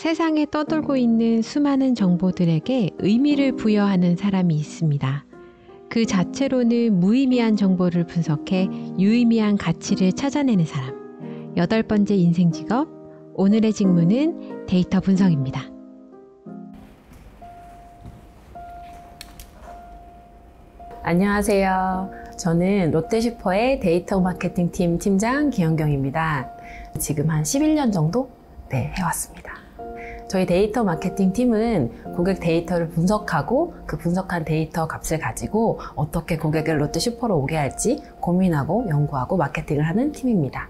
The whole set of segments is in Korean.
세상에 떠돌고 있는 수많은 정보들에게 의미를 부여하는 사람이 있습니다. 그 자체로는 무의미한 정보를 분석해 유의미한 가치를 찾아내는 사람. 여덟 번째 인생 직업, 오늘의 직무는 데이터 분석입니다. 안녕하세요. 저는 롯데슈퍼의 데이터 마케팅 팀 팀장 기현경입니다. 지금 한 11년 정도 네, 해왔습니다. 저희 데이터 마케팅 팀은 고객 데이터를 분석하고 그 분석한 데이터 값을 가지고 어떻게 고객을 롯데 슈퍼로 오게 할지 고민하고 연구하고 마케팅을 하는 팀입니다.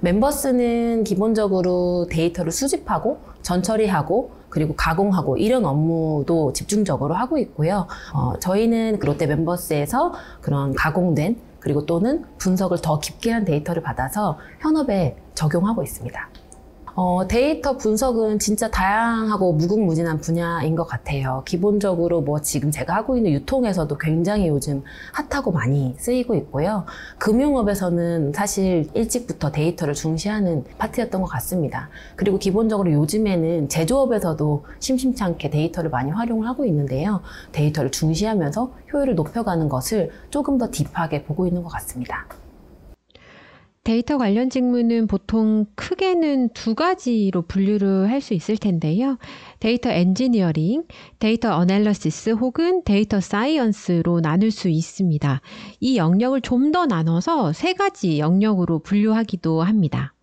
멤버스는 기본적으로 데이터를 수집하고 전처리하고 그리고 가공하고 이런 업무도 집중적으로 하고 있고요. 어, 저희는 롯데 멤버스에서 그런 가공된 그리고 또는 분석을 더 깊게 한 데이터를 받아서 현업에 적용하고 있습니다. 어, 데이터 분석은 진짜 다양하고 무궁무진한 분야인 것 같아요. 기본적으로 뭐 지금 제가 하고 있는 유통에서도 굉장히 요즘 핫하고 많이 쓰이고 있고요. 금융업에서는 사실 일찍부터 데이터를 중시하는 파트였던 것 같습니다. 그리고 기본적으로 요즘에는 제조업에서도 심심찮게 데이터를 많이 활용을 하고 있는데요. 데이터를 중시하면서 효율을 높여가는 것을 조금 더 딥하게 보고 있는 것 같습니다. 데이터 관련 직무는 보통 크게는 두 가지로 분류를 할 수 있을 텐데요. 데이터 엔지니어링, 데이터 어널러시스 혹은 데이터 사이언스로 나눌 수 있습니다. 이 영역을 좀 더 나눠서 세 가지 영역으로 분류하기도 합니다.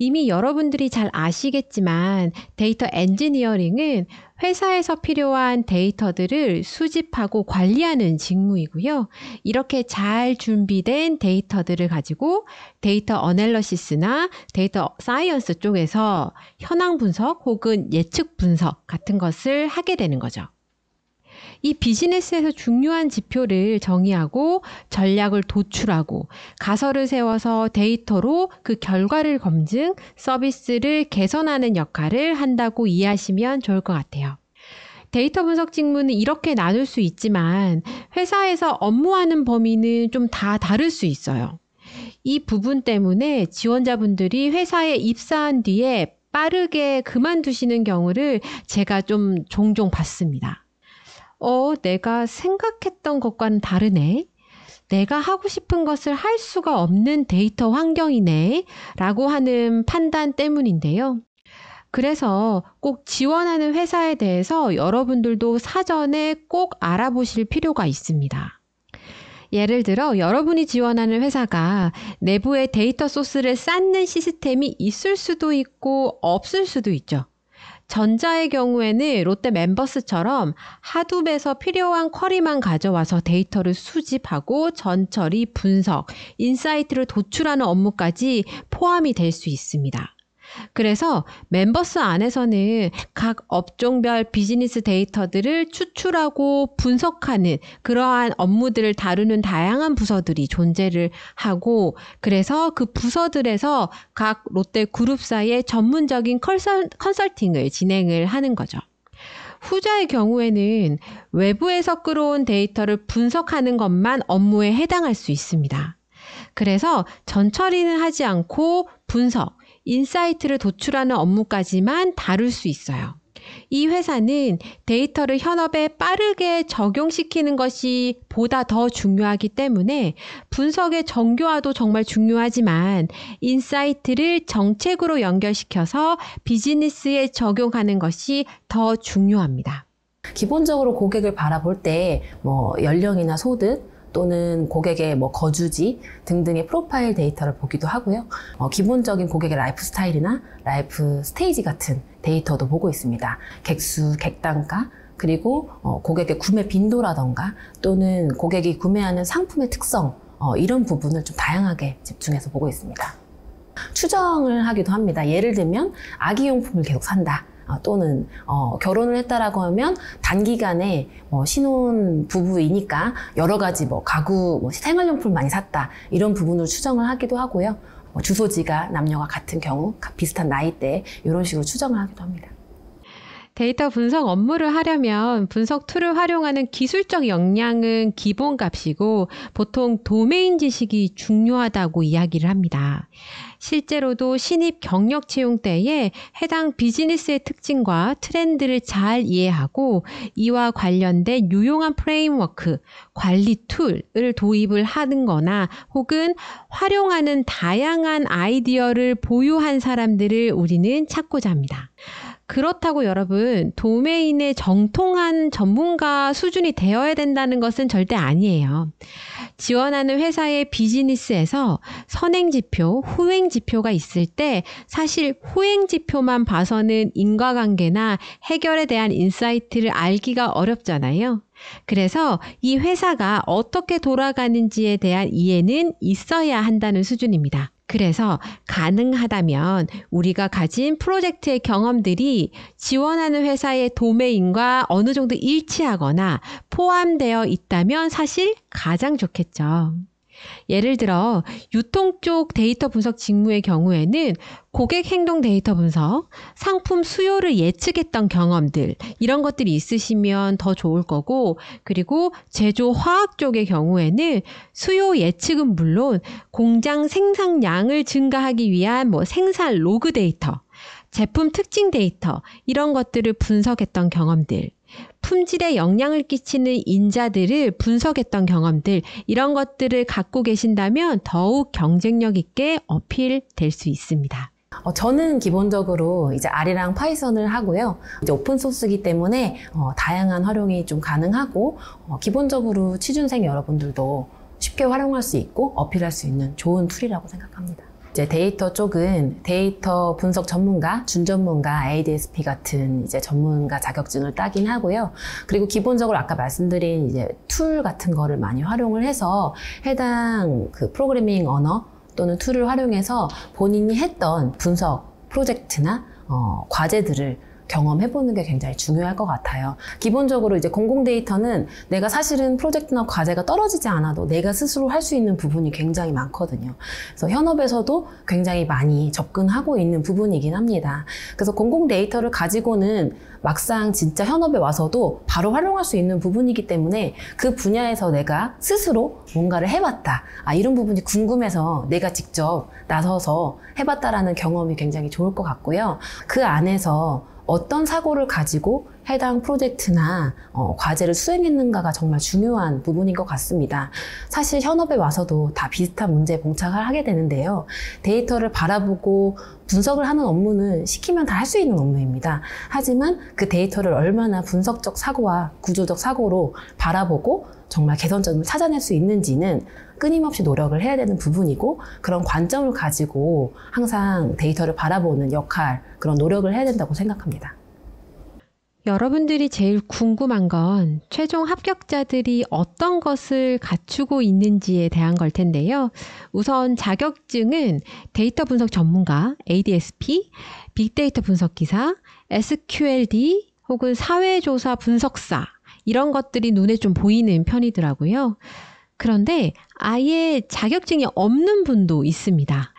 이미 여러분들이 잘 아시겠지만 데이터 엔지니어링은 회사에서 필요한 데이터들을 수집하고 관리하는 직무이고요. 이렇게 잘 준비된 데이터들을 가지고 데이터 어널러시스나 데이터 사이언스 쪽에서 현황 분석 혹은 예측 분석 같은 것을 하게 되는 거죠. 이 비즈니스에서 중요한 지표를 정의하고 전략을 도출하고 가설을 세워서 데이터로 그 결과를 검증, 서비스를 개선하는 역할을 한다고 이해하시면 좋을 것 같아요. 데이터 분석 직무는 이렇게 나눌 수 있지만 회사에서 업무하는 범위는 좀 다 다를 수 있어요. 이 부분 때문에 지원자분들이 회사에 입사한 뒤에 빠르게 그만두시는 경우를 제가 좀 종종 봤습니다. 어, 내가 생각했던 것과는 다르네. 내가 하고 싶은 것을 할 수가 없는 데이터 환경이네. 라고 하는 판단 때문인데요. 그래서 꼭 지원하는 회사에 대해서 여러분들도 사전에 꼭 알아보실 필요가 있습니다. 예를 들어 여러분이 지원하는 회사가 내부의 데이터 소스를 쌓는 시스템이 있을 수도 있고 없을 수도 있죠. 전자의 경우에는 롯데 멤버스처럼 하둡에서 필요한 쿼리만 가져와서 데이터를 수집하고 전처리, 분석, 인사이트를 도출하는 업무까지 포함이 될 수 있습니다. 그래서 멤버스 안에서는 각 업종별 비즈니스 데이터들을 추출하고 분석하는 그러한 업무들을 다루는 다양한 부서들이 존재를 하고 그래서 그 부서들에서 각 롯데 그룹사의 이 전문적인 컨설, 컨설팅을 진행을 하는 거죠. 후자의 경우에는 외부에서 끌어온 데이터를 분석하는 것만 업무에 해당할 수 있습니다. 그래서 전처리는 하지 않고 분석, 인사이트를 도출하는 업무까지만 다룰 수 있어요. 이 회사는 데이터를 현업에 빠르게 적용시키는 것이 보다 더 중요하기 때문에 분석의 정교화도 정말 중요하지만 인사이트를 정책으로 연결시켜서 비즈니스에 적용하는 것이 더 중요합니다. 기본적으로 고객을 바라볼 때 뭐 연령이나 소득, 또는 고객의 뭐 거주지 등등의 프로파일 데이터를 보기도 하고요. 어, 기본적인 고객의 라이프 스타일이나 라이프 스테이지 같은 데이터도 보고 있습니다. 객수, 객단가, 그리고 어, 고객의 구매 빈도라던가 또는 고객이 구매하는 상품의 특성 어, 이런 부분을 좀 다양하게 집중해서 보고 있습니다. 추정을 하기도 합니다. 예를 들면 아기 용품을 계속 산다. 아, 또는 어, 결혼을 했다라고 하면 단기간에 뭐 신혼 부부이니까 여러 가지 뭐 가구, 뭐 생활용품 많이 샀다 이런 부분을 추정을 하기도 하고요. 뭐 주소지가 남녀가 같은 경우 비슷한 나이대 이런 식으로 추정을 하기도 합니다. 데이터 분석 업무를 하려면 분석 툴을 활용하는 기술적 역량은 기본값이고 보통 도메인 지식이 중요하다고 이야기를 합니다. 실제로도 신입 경력 채용 때에 해당 비즈니스의 특징과 트렌드를 잘 이해하고 이와 관련된 유용한 프레임워크, 관리 툴을 도입을 하는 거나 혹은 활용하는 다양한 아이디어를 보유한 사람들을 우리는 찾고자 합니다. 그렇다고 여러분 도메인의 정통한 전문가 수준이 되어야 된다는 것은 절대 아니에요. 지원하는 회사의 비즈니스에서 선행지표, 후행지표가 있을 때 사실 후행지표만 봐서는 인과관계나 해결에 대한 인사이트를 알기가 어렵잖아요. 그래서 이 회사가 어떻게 돌아가는지에 대한 이해는 있어야 한다는 수준입니다. 그래서 가능하다면 우리가 가진 프로젝트의 경험들이 지원하는 회사의 도메인과 어느 정도 일치하거나 포함되어 있다면 사실 가장 좋겠죠. 예를 들어 유통 쪽 데이터 분석 직무의 경우에는 고객 행동 데이터 분석, 상품 수요를 예측했던 경험들 이런 것들이 있으시면 더 좋을 거고 그리고 제조 화학 쪽의 경우에는 수요 예측은 물론 공장 생산량을 증가하기 위한 뭐 생산 로그 데이터 제품 특징 데이터 이런 것들을 분석했던 경험들 품질에 영향을 끼치는 인자들을 분석했던 경험들, 이런 것들을 갖고 계신다면 더욱 경쟁력 있게 어필될 수 있습니다. 어, 저는 기본적으로 이제 R이랑 파이썬을 하고요. 이제 오픈 소스이기 때문에 어, 다양한 활용이 좀 가능하고 어, 기본적으로 취준생 여러분들도 쉽게 활용할 수 있고 어필할 수 있는 좋은 툴이라고 생각합니다. 이제 데이터 쪽은 데이터 분석 전문가, 준전문가, ADSP 같은 이제 전문가 자격증을 따긴 하고요. 그리고 기본적으로 아까 말씀드린 이제 툴 같은 거를 많이 활용을 해서 해당 그 프로그래밍 언어 또는 툴을 활용해서 본인이 했던 분석 프로젝트나 어, 과제들을 경험해보는 게 굉장히 중요할 것 같아요. 기본적으로 이제 공공 데이터는 내가 사실은 프로젝트나 과제가 떨어지지 않아도 내가 스스로 할 수 있는 부분이 굉장히 많거든요. 그래서 현업에서도 굉장히 많이 접근하고 있는 부분이긴 합니다. 그래서 공공 데이터를 가지고는 막상 진짜 현업에 와서도 바로 활용할 수 있는 부분이기 때문에 그 분야에서 내가 스스로 뭔가를 해봤다. 아, 이런 부분이 궁금해서 내가 직접 나서서 해봤다라는 경험이 굉장히 좋을 것 같고요. 그 안에서 어떤 사고를 가지고 해당 프로젝트나 어, 과제를 수행했는가가 정말 중요한 부분인 것 같습니다. 사실 현업에 와서도 다 비슷한 문제에 봉착을 하게 되는데요. 데이터를 바라보고 분석을 하는 업무는 시키면 다 할 수 있는 업무입니다. 하지만 그 데이터를 얼마나 분석적 사고와 구조적 사고로 바라보고 정말 개선점을 찾아낼 수 있는지는 끊임없이 노력을 해야 되는 부분이고 그런 관점을 가지고 항상 데이터를 바라보는 역할, 그런 노력을 해야 된다고 생각합니다. 여러분들이 제일 궁금한 건 최종 합격자들이 어떤 것을 갖추고 있는지에 대한 걸 텐데요. 우선 자격증은 데이터 분석 전문가, ADSP, 빅데이터 분석 기사, SQLD 혹은 사회조사 분석사 이런 것들이 눈에 좀 보이는 편이더라고요. 그런데 아예 자격증이 없는 분도 있습니다.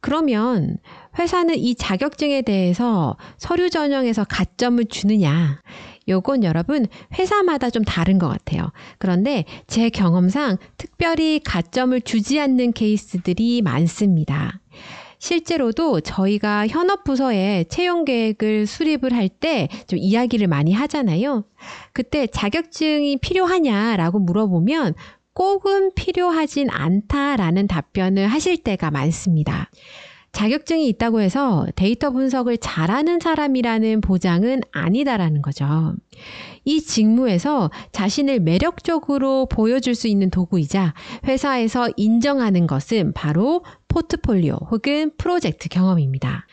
그러면 회사는 이 자격증에 대해서 서류 전형에서 가점을 주느냐? 요건 여러분 회사마다 좀 다른 것 같아요. 그런데 제 경험상 특별히 가점을 주지 않는 케이스들이 많습니다. 실제로도 저희가 현업부서에 채용 계획을 수립을 할 때 좀 이야기를 많이 하잖아요. 그때 자격증이 필요하냐라고 물어보면 꼭은 필요하진 않다라는 답변을 하실 때가 많습니다. 자격증이 있다고 해서 데이터 분석을 잘하는 사람이라는 보장은 아니다라는 거죠. 이 직무에서 자신을 매력적으로 보여줄 수 있는 도구이자 회사에서 인정하는 것은 바로 포트폴리오 혹은 프로젝트 경험입니다.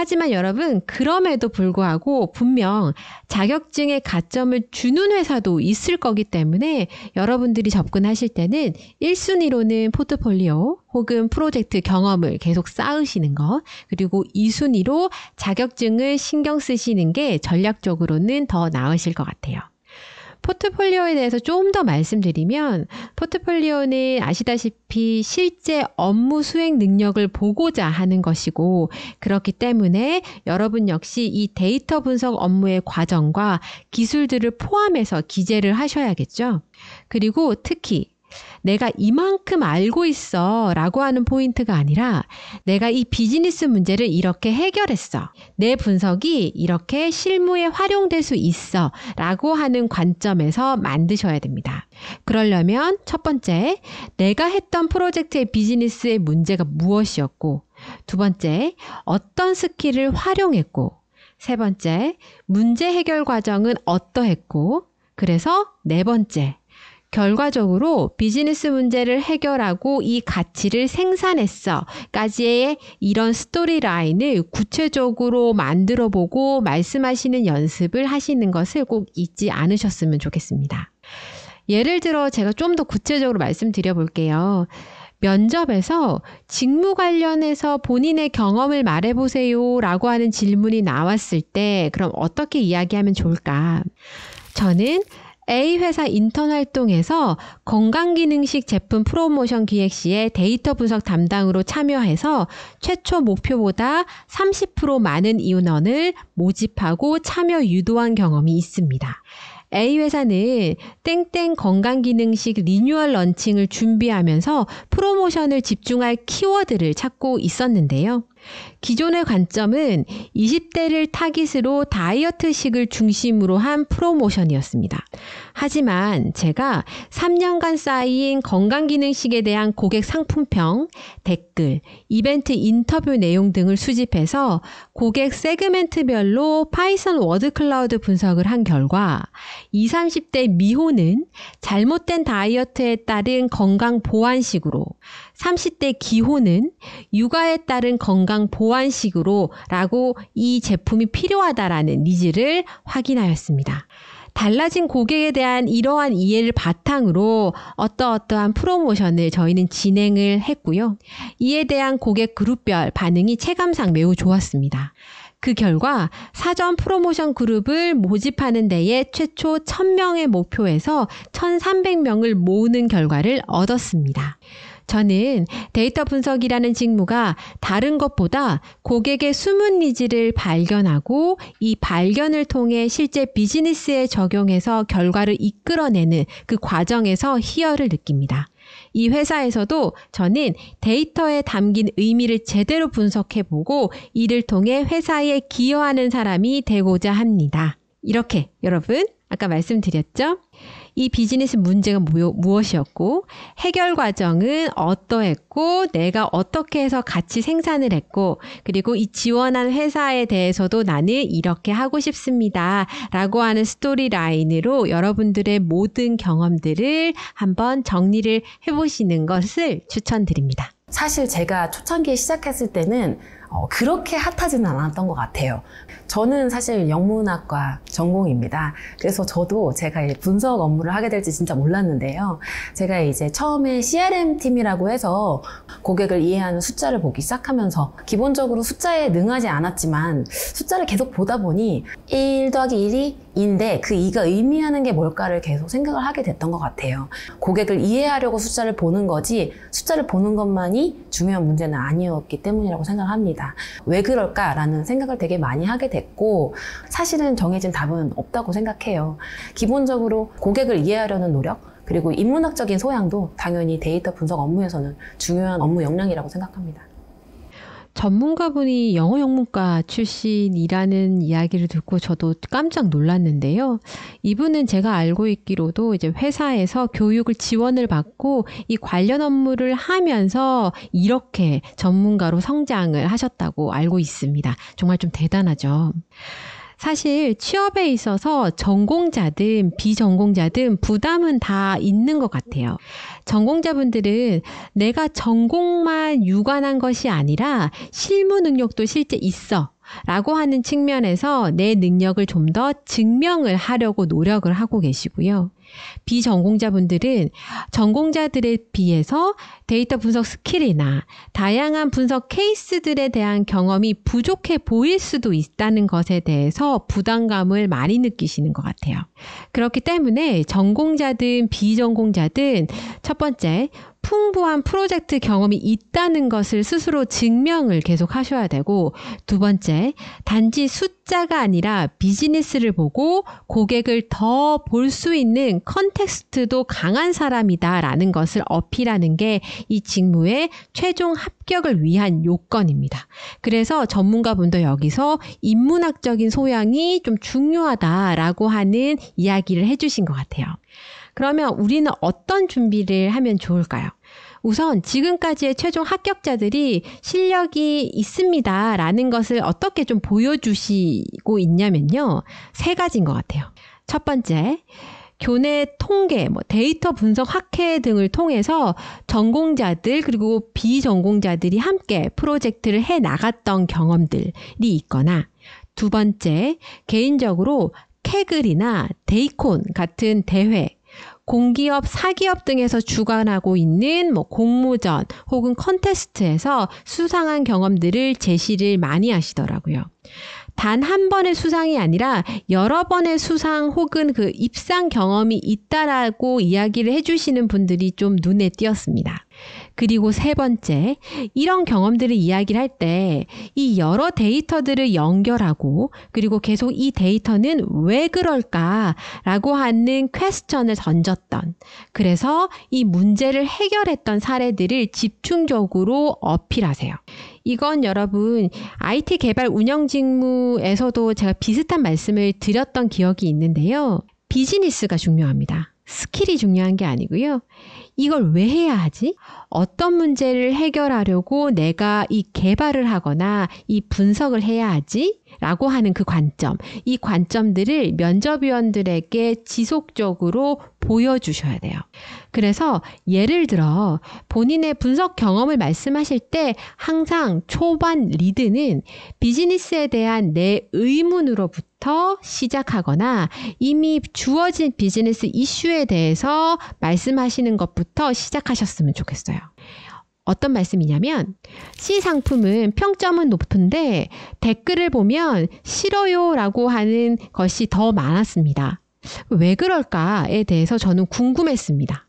하지만 여러분, 그럼에도 불구하고 분명 자격증의 가점을 주는 회사도 있을 거기 때문에 여러분들이 접근하실 때는 1순위로는 포트폴리오 혹은 프로젝트 경험을 계속 쌓으시는 것, 그리고 2순위로 자격증을 신경 쓰시는 게 전략적으로는 더 나으실 것 같아요. 포트폴리오에 대해서 좀 더 말씀드리면 포트폴리오는 아시다시피 실제 업무 수행 능력을 보고자 하는 것이고 그렇기 때문에 여러분 역시 이 데이터 분석 업무의 과정과 기술들을 포함해서 기재를 하셔야겠죠. 그리고 특히 내가 이만큼 알고 있어 라고 하는 포인트가 아니라 내가 이 비즈니스 문제를 이렇게 해결했어. 내 분석이 이렇게 실무에 활용될 수 있어 라고 하는 관점에서 만드셔야 됩니다. 그러려면 첫 번째, 내가 했던 프로젝트의 비즈니스의 문제가 무엇이었고, 두 번째, 어떤 스킬을 활용했고, 세 번째, 문제 해결 과정은 어떠했고, 그래서 네 번째, 결과적으로 비즈니스 문제를 해결하고 이 가치를 생산했어. 까지의 이런 스토리라인을 구체적으로 만들어 보고 말씀하시는 연습을 하시는 것을 꼭 잊지 않으셨으면 좋겠습니다. 예를 들어 제가 좀 더 구체적으로 말씀드려 볼게요. 면접에서 직무 관련해서 본인의 경험을 말해보세요 라고 하는 질문이 나왔을 때 그럼 어떻게 이야기하면 좋을까? 저는 A 회사 인턴 활동에서 건강기능식 제품 프로모션 기획 시에 데이터 분석 담당으로 참여해서 최초 목표보다 30% 많은 이원을 윤 모집하고 참여 유도한 경험이 있습니다. A 회사는 땡땡 건강기능식 리뉴얼 런칭을 준비하면서 프로모션을 집중할 키워드를 찾고 있었는데요. 기존의 관점은 20대를 타깃으로 다이어트식을 중심으로 한 프로모션이었습니다. 하지만 제가 3년간 쌓인 건강기능식에 대한 고객 상품평, 댓글, 이벤트 인터뷰 내용 등을 수집해서 고객 세그멘트별로 파이썬 워드클라우드 분석을 한 결과 20, 30대 미혼은 잘못된 다이어트에 따른 건강 보완식으로 30대 기호는 육아에 따른 건강 보완식으로 라고 이 제품이 필요하다라는 니즈를 확인하였습니다. 달라진 고객에 대한 이러한 이해를 바탕으로 어떠어떠한 프로모션을 저희는 진행을 했고요. 이에 대한 고객 그룹별 반응이 체감상 매우 좋았습니다. 그 결과 사전 프로모션 그룹을 모집하는 데에 최초 1000명의 목표에서 1300명을 모으는 결과를 얻었습니다. 저는 데이터 분석이라는 직무가 다른 것보다 고객의 숨은 니즈를 발견하고 이 발견을 통해 실제 비즈니스에 적용해서 결과를 이끌어내는 그 과정에서 희열을 느낍니다. 이 회사에서도 저는 데이터에 담긴 의미를 제대로 분석해보고 이를 통해 회사에 기여하는 사람이 되고자 합니다. 이렇게 여러분 아까 말씀드렸죠? 이 비즈니스 문제가 무, 엇이었고 해결 과정은 어떠했고 내가 어떻게 해서 같이 생산을 했고 그리고 이 지원한 회사에 대해서도 나는 이렇게 하고 싶습니다. 라고 하는 스토리라인으로 여러분들의 모든 경험들을 한번 정리를 해보시는 것을 추천드립니다. 사실 제가 초창기에 시작했을 때는 어, 그렇게 핫하지는 않았던 것 같아요. 저는 사실 영문학과 전공입니다. 그래서 저도 제가 분석 업무를 하게 될지 진짜 몰랐는데요. 제가 이제 처음에 CRM 팀이라고 해서 고객을 이해하는 숫자를 보기 시작하면서 기본적으로 숫자에 능하지 않았지만 숫자를 계속 보다 보니 1 더하기 1이 인데 그 이가 의미하는 게 뭘까를 계속 생각을 하게 됐던 것 같아요. 고객을 이해하려고 숫자를 보는 거지 숫자를 보는 것만이 중요한 문제는 아니었기 때문이라고 생각합니다. 왜 그럴까라는 생각을 되게 많이 하게 됐고 사실은 정해진 답은 없다고 생각해요. 기본적으로 고객을 이해하려는 노력 그리고 인문학적인 소양도 당연히 데이터 분석 업무에서는 중요한 업무 역량이라고 생각합니다. 전문가분이 영어 영문과 출신이라는 이야기를 듣고 저도 깜짝 놀랐는데요. 이분은 제가 알고 있기로도 이제 회사에서 교육을 지원을 받고 이 관련 업무를 하면서 이렇게 전문가로 성장을 하셨다고 알고 있습니다. 정말 좀 대단하죠. 사실 취업에 있어서 전공자든 비전공자든 부담은 다 있는 것 같아요. 전공자분들은 내가 전공만 유관한 것이 아니라 실무 능력도 실제 있어. 라고 하는 측면에서 내 능력을 좀 더 증명을 하려고 노력을 하고 계시고요. 비전공자분들은 전공자들에 비해서 데이터 분석 스킬이나 다양한 분석 케이스들에 대한 경험이 부족해 보일 수도 있다는 것에 대해서 부담감을 많이 느끼시는 것 같아요. 그렇기 때문에 전공자든 비전공자든 첫 번째, 풍부한 프로젝트 경험이 있다는 것을 스스로 증명을 계속 하셔야 되고 두 번째, 단지 숫자가 아니라 비즈니스를 보고 고객을 더 볼 수 있는 컨텍스트도 강한 사람이다라는 것을 어필하는 게 이 직무의 최종 합격을 위한 요건입니다. 그래서 전문가분도 여기서 인문학적인 소양이 좀 중요하다라고 하는 이야기를 해주신 것 같아요. 그러면 우리는 어떤 준비를 하면 좋을까요? 우선 지금까지의 최종 합격자들이 실력이 있습니다. 라는 것을 어떻게 좀 보여주시고 있냐면요. 세 가지인 것 같아요. 첫 번째. 교내 통계, 뭐 데이터 분석 학회 등을 통해서 전공자들 그리고 비전공자들이 함께 프로젝트를 해 나갔던 경험들이 있거나 두 번째, 개인적으로 캐글이나 데이콘 같은 대회 공기업, 사기업 등에서 주관하고 있는 뭐 공모전 혹은 컨테스트에서 수상한 경험들을 제시를 많이 하시더라고요. 단 한 번의 수상이 아니라 여러 번의 수상 혹은 그 입상 경험이 있다라고 이야기를 해주시는 분들이 좀 눈에 띄었습니다. 그리고 세 번째, 이런 경험들을 이야기를 할 때 이 여러 데이터들을 연결하고 그리고 계속 이 데이터는 왜 그럴까라고 하는 퀘스천을 던졌던 그래서 이 문제를 해결했던 사례들을 집중적으로 어필하세요. 이건 여러분 IT 개발 운영 직무에서도 제가 비슷한 말씀을 드렸던 기억이 있는데요. 비즈니스가 중요합니다. 스킬이 중요한 게 아니고요. 이걸 왜 해야 하지? 어떤 문제를 해결하려고 내가 이 개발을 하거나 이 분석을 해야 하지? 라고 하는 그 관점, 이 관점들을 면접위원들에게 지속적으로 보여주셔야 돼요. 그래서 예를 들어 본인의 분석 경험을 말씀하실 때 항상 초반 리드는 비즈니스에 대한 내 의문으로부터 시작하거나 이미 주어진 비즈니스 이슈에 대해서 말씀하시는 것부터 시작하셨으면 좋겠어요. 어떤 말씀이냐면 C 상품은 평점은 높은데 댓글을 보면 싫어요라고 하는 것이 더 많았습니다. 왜 그럴까에 대해서 저는 궁금했습니다.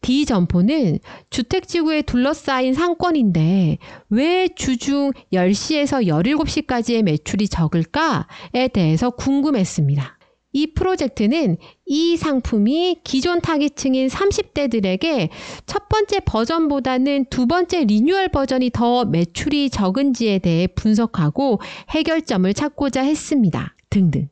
D 점포는 주택지구에 둘러싸인 상권인데 왜 주중 10시에서 17시까지의 매출이 적을까에 대해서 궁금했습니다. 이 프로젝트는 이 상품이 기존 타깃층인 30대들에게 첫 번째 버전보다는 두 번째 리뉴얼 버전이 더 매출이 적은지에 대해 분석하고 해결점을 찾고자 했습니다. 등등.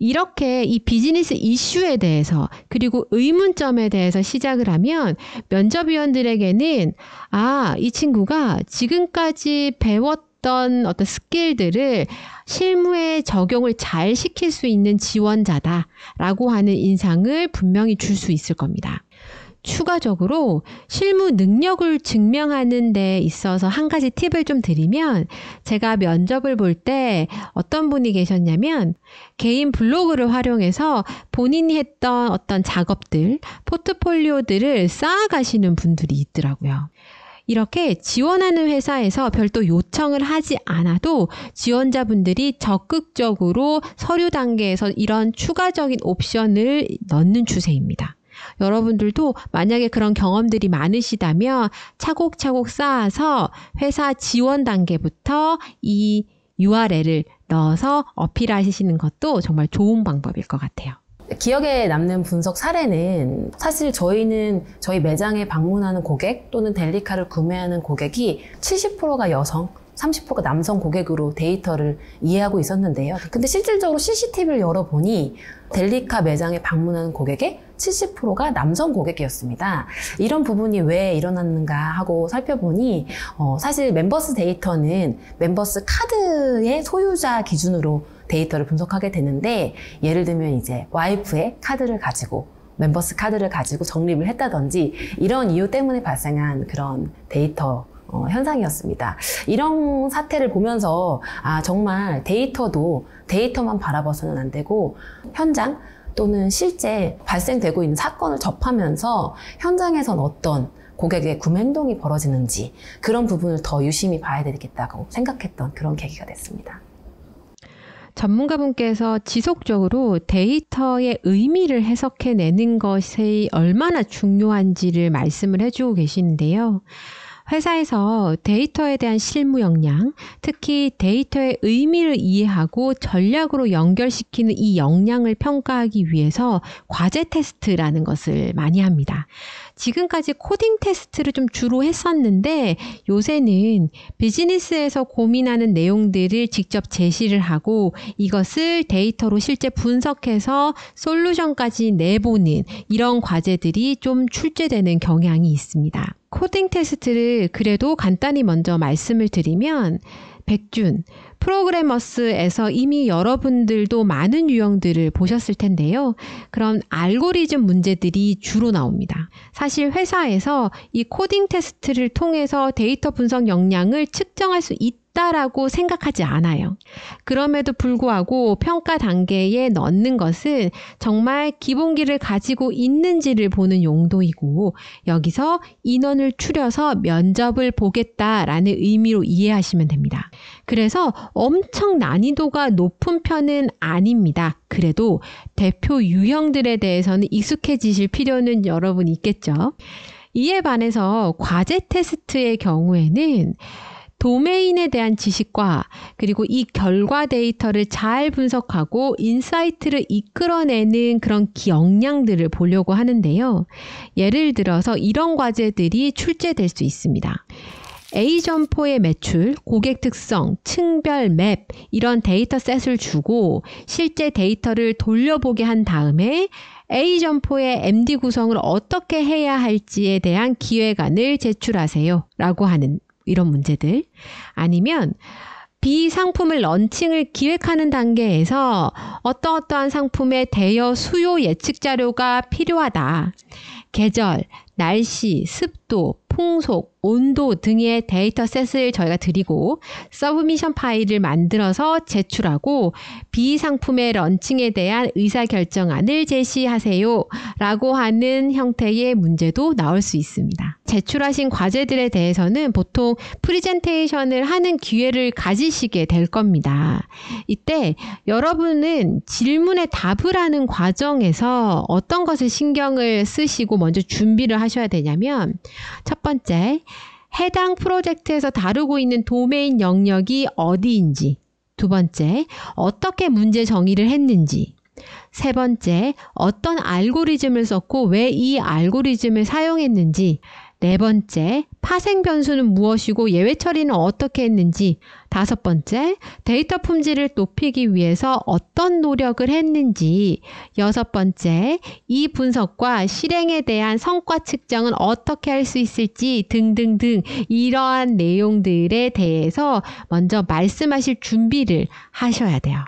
이렇게 이 비즈니스 이슈에 대해서 그리고 의문점에 대해서 시작을 하면 면접위원들에게는 아, 이 친구가 지금까지 배웠던 어떤 어떤 스킬들을 실무에 적용을 잘 시킬 수 있는 지원자다라고 하는 인상을 분명히 줄 수 있을 겁니다. 추가적으로 실무 능력을 증명하는 데 있어서 한 가지 팁을 좀 드리면 제가 면접을 볼 때 어떤 분이 계셨냐면 개인 블로그를 활용해서 본인이 했던 어떤 작업들, 포트폴리오들을 쌓아가시는 분들이 있더라고요. 이렇게 지원하는 회사에서 별도 요청을 하지 않아도 지원자분들이 적극적으로 서류 단계에서 이런 추가적인 옵션을 넣는 추세입니다. 여러분들도 만약에 그런 경험들이 많으시다면 차곡차곡 쌓아서 회사 지원 단계부터 이 URL을 넣어서 어필하시는 것도 정말 좋은 방법일 것 같아요. 기억에 남는 분석 사례는 사실 저희는 저희 매장에 방문하는 고객 또는 델리카를 구매하는 고객이 70%가 여성, 30%가 남성 고객으로 데이터를 이해하고 있었는데요. 근데 실질적으로 CCTV를 열어보니 델리카 매장에 방문하는 고객의 70%가 남성 고객이었습니다. 이런 부분이 왜 일어났는가 하고 살펴보니 어, 사실 멤버스 데이터는 멤버스 카드의 소유자 기준으로 데이터를 분석하게 되는데 예를 들면 이제 와이프의 카드를 가지고 멤버스 카드를 가지고 적립을 했다든지 이런 이유 때문에 발생한 그런 데이터 어, 현상이었습니다. 이런 사태를 보면서 아 정말 데이터도 데이터만 바라봐서는 안 되고 현장 또는 실제 발생되고 있는 사건을 접하면서 현장에선 어떤 고객의 구매 행동이 벌어지는지 그런 부분을 더 유심히 봐야 되겠다고 생각했던 그런 계기가 됐습니다. 전문가분께서 지속적으로 데이터의 의미를 해석해내는 것이 얼마나 중요한지를 말씀을 해주고 계시는데요. 회사에서 데이터에 대한 실무 역량, 특히 데이터의 의미를 이해하고 전략으로 연결시키는 이 역량을 평가하기 위해서 과제 테스트라는 것을 많이 합니다. 지금까지 코딩 테스트를 좀 주로 했었는데 요새는 비즈니스에서 고민하는 내용들을 직접 제시를 하고 이것을 데이터로 실제 분석해서 솔루션까지 내보는 이런 과제들이 좀 출제되는 경향이 있습니다. 코딩 테스트를 그래도 간단히 먼저 말씀을 드리면 백준, 프로그래머스에서 이미 여러분들도 많은 유형들을 보셨을 텐데요. 그런 알고리즘 문제들이 주로 나옵니다. 사실 회사에서 이 코딩 테스트를 통해서 데이터 분석 역량을 측정할 수 있다 있다라고 생각하지 않아요. 그럼에도 불구하고 평가 단계에 넣는 것은 정말 기본기를 가지고 있는지를 보는 용도이고 여기서 인원을 추려서 면접을 보겠다라는 의미로 이해하시면 됩니다. 그래서 엄청 난이도가 높은 편은 아닙니다. 그래도 대표 유형들에 대해서는 익숙해지실 필요는 여러분 있겠죠. 이에 반해서 과제 테스트의 경우에는 도메인에 대한 지식과 그리고 이 결과 데이터를 잘 분석하고 인사이트를 이끌어내는 그런 역량들을 보려고 하는데요. 예를 들어서 이런 과제들이 출제될 수 있습니다. A 점포의 매출, 고객 특성, 층별 맵 이런 데이터셋을 주고 실제 데이터를 돌려보게 한 다음에 A 점포의 MD 구성을 어떻게 해야 할지에 대한 기획안을 제출하세요. 라고 하는 이런 문제들 아니면 비상품을 런칭을 기획하는 단계에서 어떠어떠한 상품의 대여 수요 예측 자료가 필요하다. 계절, 날씨, 습 습도, 풍속, 온도 등의 데이터셋을 저희가 드리고 서브미션 파일을 만들어서 제출하고 비 상품의 런칭에 대한 의사결정안을 제시하세요 라고 하는 형태의 문제도 나올 수 있습니다. 제출하신 과제들에 대해서는 보통 프리젠테이션을 하는 기회를 가지시게 될 겁니다. 이때 여러분은 질문에 답을 하는 과정에서 어떤 것을 신경을 쓰시고 먼저 준비를 하셔야 되냐면 첫 번째, 해당 프로젝트에서 다루고 있는 도메인 영역이 어디인지. 두 번째, 어떻게 문제 정의를 했는지. 세 번째, 어떤 알고리즘을 썼고 왜 이 알고리즘을 사용했는지. 네 번째, 파생 변수는 무엇이고 예외 처리는 어떻게 했는지. 다섯 번째, 데이터 품질을 높이기 위해서 어떤 노력을 했는지. 여섯 번째, 이 분석과 실행에 대한 성과 측정은 어떻게 할 수 있을지 등등등 이러한 내용들에 대해서 먼저 말씀하실 준비를 하셔야 돼요.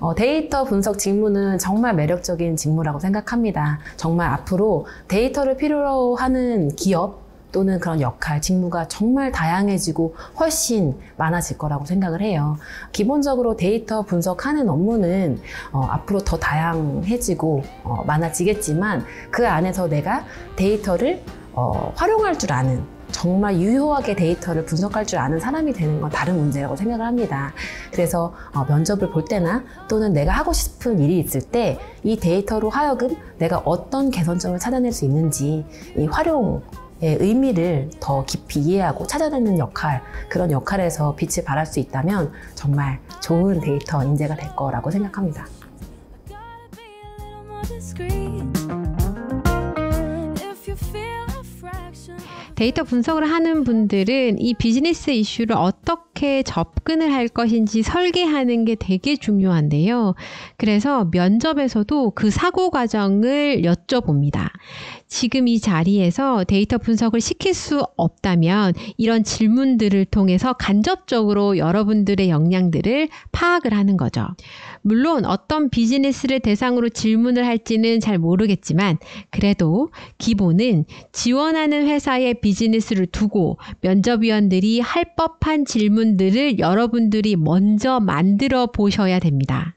어, 데이터 분석 직무는 정말 매력적인 직무라고 생각합니다. 정말 앞으로 데이터를 필요로 하는 기업 또는 그런 역할, 직무가 정말 다양해지고 훨씬 많아질 거라고 생각을 해요. 기본적으로 데이터 분석하는 업무는 어, 앞으로 더 다양해지고 어, 많아지겠지만 그 안에서 내가 데이터를 어, 활용할 줄 아는 정말 유효하게 데이터를 분석할 줄 아는 사람이 되는 건 다른 문제라고 생각을 합니다. 그래서 어, 면접을 볼 때나 또는 내가 하고 싶은 일이 있을 때 이 데이터로 하여금 내가 어떤 개선점을 찾아낼 수 있는지 이 활용 의 의미를 더 깊이 이해하고 찾아내는 역할 그런 역할에서 빛을 발할 수 있다면 정말 좋은 데이터 인재가 될 거라고 생각합니다. 데이터 분석을 하는 분들은 이 비즈니스 이슈를 어떻게 접근을 할 것인지 설계하는 게 되게 중요한데요. 그래서 면접에서도 그 사고 과정을 여쭤봅니다. 지금 이 자리에서 데이터 분석을 시킬 수 없다면 이런 질문들을 통해서 간접적으로 여러분들의 역량들을 파악을 하는 거죠. 물론 어떤 비즈니스를 대상으로 질문을 할지는 잘 모르겠지만 그래도 기본은 지원하는 회사의 비즈니스를 두고 면접위원들이 할 법한 질문들을 여러분들이 먼저 만들어 보셔야 됩니다.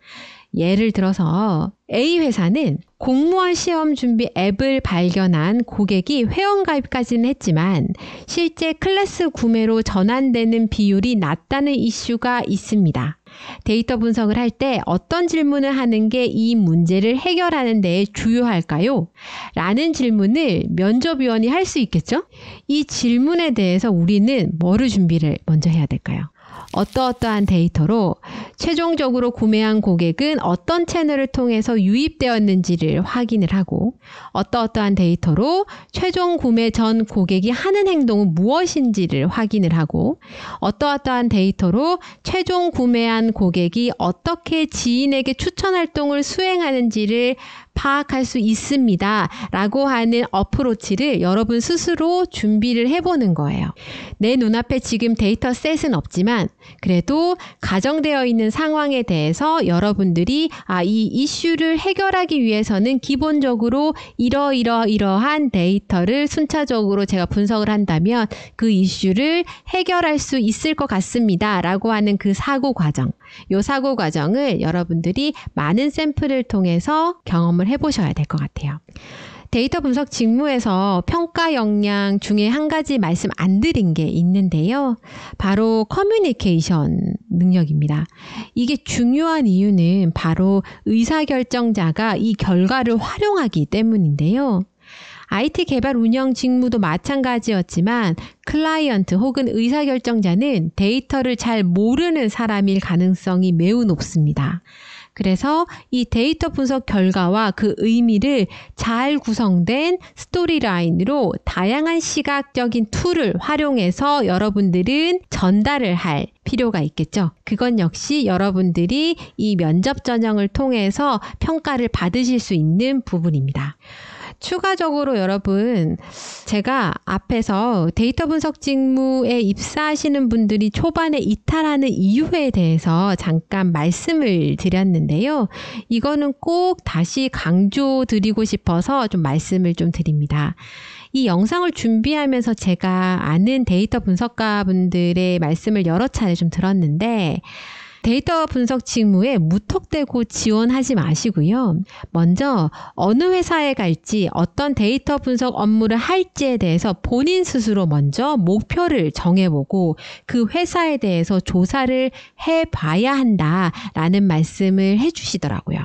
예를 들어서 A 회사는 공무원 시험 준비 앱을 발견한 고객이 회원가입까지는 했지만 실제 클래스 구매로 전환되는 비율이 낮다는 이슈가 있습니다. 데이터 분석을 할 때 어떤 질문을 하는 게 이 문제를 해결하는 데에 주요할까요? 라는 질문을 면접위원이 할 수 있겠죠? 이 질문에 대해서 우리는 뭐를 준비를 먼저 해야 될까요? 어떠어떠한 데이터로 최종적으로 구매한 고객은 어떤 채널을 통해서 유입되었는지를 확인을 하고 어떠어떠한 데이터로 최종 구매 전 고객이 하는 행동은 무엇인지를 확인을 하고 어떠어떠한 데이터로 최종 구매한 고객이 어떻게 지인에게 추천 활동을 수행하는지를 파악할 수 있습니다. 라고 하는 어프로치를 여러분 스스로 준비를 해보는 거예요. 내 눈앞에 지금 데이터 셋은 없지만 그래도 가정되어 있는 상황에 대해서 여러분들이 아, 이 이슈를 해결하기 위해서는 기본적으로 이러이러이러한 데이터를 순차적으로 제가 분석을 한다면 그 이슈를 해결할 수 있을 것 같습니다. 라고 하는 그 사고 과정. 요 사고 과정을 여러분들이 많은 샘플을 통해서 경험을 해보셔야 될 것 같아요. 데이터 분석 직무에서 평가 역량 중에 한 가지 말씀 안 드린 게 있는데요. 바로 커뮤니케이션 능력입니다. 이게 중요한 이유는 바로 의사결정자가 이 결과를 활용하기 때문인데요. IT 개발 운영 직무도 마찬가지였지만 클라이언트 혹은 의사결정자는 데이터를 잘 모르는 사람일 가능성이 매우 높습니다. 그래서 이 데이터 분석 결과와 그 의미를 잘 구성된 스토리라인으로 다양한 시각적인 툴을 활용해서 여러분들은 전달을 할 필요가 있겠죠. 그건 역시 여러분들이 이 면접 전형을 통해서 평가를 받으실 수 있는 부분입니다. 추가적으로 여러분 제가 앞에서 데이터 분석 직무에 입사하시는 분들이 초반에 이탈하는 이유에 대해서 잠깐 말씀을 드렸는데요. 이거는 꼭 다시 강조드리고 싶어서 좀 말씀을 좀 드립니다. 이 영상을 준비하면서 제가 아는 데이터 분석가 분들의 말씀을 여러 차례 좀 들었는데, 데이터 분석 직무에 무턱대고 지원하지 마시고요. 먼저 어느 회사에 갈지 어떤 데이터 분석 업무를 할지에 대해서 본인 스스로 먼저 목표를 정해보고 그 회사에 대해서 조사를 해봐야 한다라는 말씀을 해주시더라고요.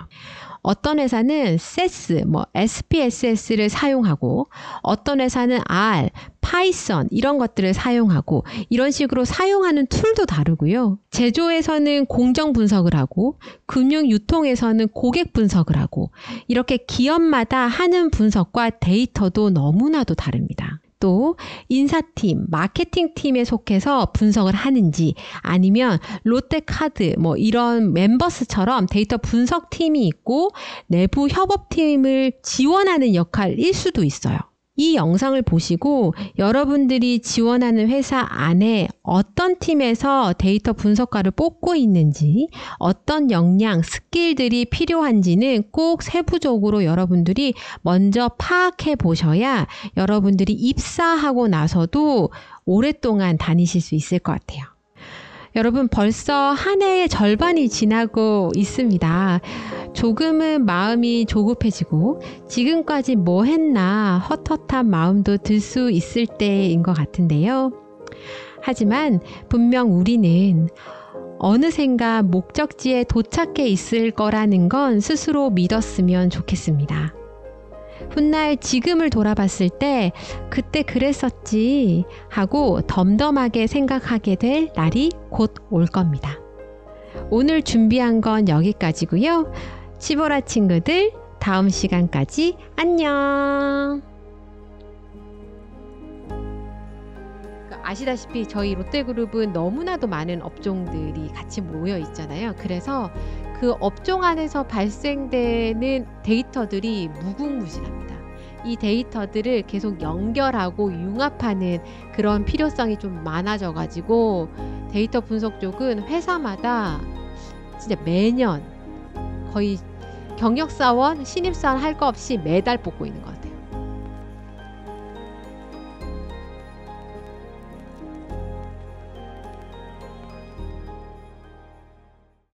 어떤 회사는 SAS, e 뭐 SPSS를 사용하고 어떤 회사는 R, 파이썬 이런 것들을 사용하고 이런 식으로 사용하는 툴도 다르고요. 제조에서는 공정 분석을 하고 금융 유통에서는 고객 분석을 하고 이렇게 기업마다 하는 분석과 데이터도 너무나도 다릅니다. 또 인사팀, 마케팅팀에 속해서 분석을 하는지 아니면 롯데카드 뭐 이런 멤버스처럼 데이터 분석팀이 있고 내부 협업팀을 지원하는 역할일 수도 있어요. 이 영상을 보시고 여러분들이 지원하는 회사 안에 어떤 팀에서 데이터 분석가를 뽑고 있는지, 어떤 역량, 스킬들이 필요한지는 꼭 세부적으로 여러분들이 먼저 파악해 보셔야 여러분들이 입사하고 나서도 오랫동안 다니실 수 있을 것 같아요. 여러분 벌써 한 해의 절반이 지나고 있습니다. 조금은 마음이 조급해지고 지금까지 뭐 했나 헛헛한 마음도 들 수 있을 때인 것 같은데요. 하지만 분명 우리는 어느샌가 목적지에 도착해 있을 거라는 건 스스로 믿었으면 좋겠습니다. 훗날 지금을 돌아봤을 때 그때 그랬었지 하고 덤덤하게 생각하게 될 날이 곧 올 겁니다. 오늘 준비한 건 여기까지고요. 시보라 친구들 다음 시간까지 안녕. 그러니까 아시다시피 저희 롯데그룹은 너무나도 많은 업종들이 같이 모여 있잖아요. 그래서 그 업종 안에서 발생되는 데이터들이 무궁무진합니다. 이 데이터들을 계속 연결하고 융합하는 그런 필요성이 좀 많아져 가지고 데이터 분석 쪽은 회사마다 진짜 매년 거의 경력사원, 신입사원 할 거 없이 매달 뽑고 있는 것